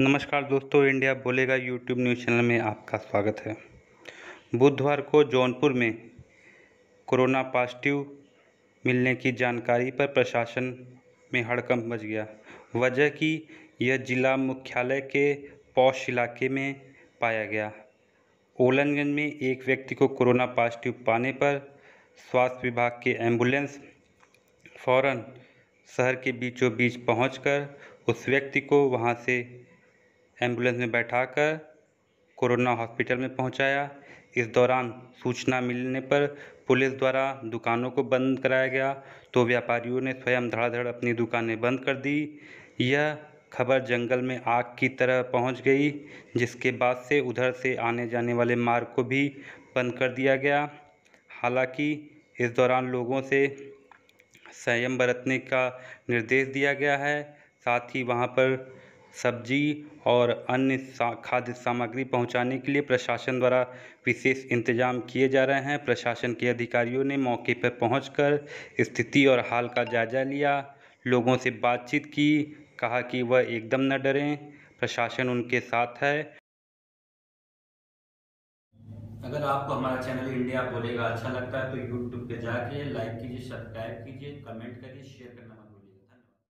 नमस्कार दोस्तों इंडिया बोलेगा यूट्यूब न्यूज़ चैनल में आपका स्वागत है बुधवार को जौनपुर में कोरोना पॉजिटिव मिलने की जानकारी पर प्रशासन में हड़कंप मच गया वजह कि यह जिला मुख्यालय के पौष इलाके में पाया गया ओलनगंज में एक व्यक्ति को कोरोना पॉजिटिव पाने पर स्वास्थ्य विभाग के एम्बुलेंस फौरन शहर के बीचों बीच पहुंचकर उस व्यक्ति को वहां से एम्बुलेंस में बैठा कर कोरोना हॉस्पिटल में पहुंचाया इस दौरान सूचना मिलने पर पुलिस द्वारा दुकानों को बंद कराया गया तो व्यापारियों ने स्वयं धड़ाधड़ अपनी दुकानें बंद कर दी यह खबर जंगल में आग की तरह पहुंच गई जिसके बाद से उधर से आने जाने वाले मार्ग को भी बंद कर दिया गया हालांकि इस दौरान लोगों से संयम बरतने का निर्देश दिया गया है साथ ही वहाँ पर सब्जी और अन्य खाद्य सामग्री पहुँचाने के लिए प्रशासन द्वारा विशेष इंतजाम किए जा रहे हैं प्रशासन के अधिकारियों ने मौके पर पहुँच कर स्थिति और हाल का जायज़ा लिया लोगों से बातचीत की कहा कि वह एकदम न डरें प्रशासन उनके साथ है अगर आपको हमारा चैनल इंडिया बोलेगा अच्छा लगता है तो यूट्यूब पे जाके लाइक कीजिए सब्सक्राइब कीजिए कमेंट करिए शेयर करना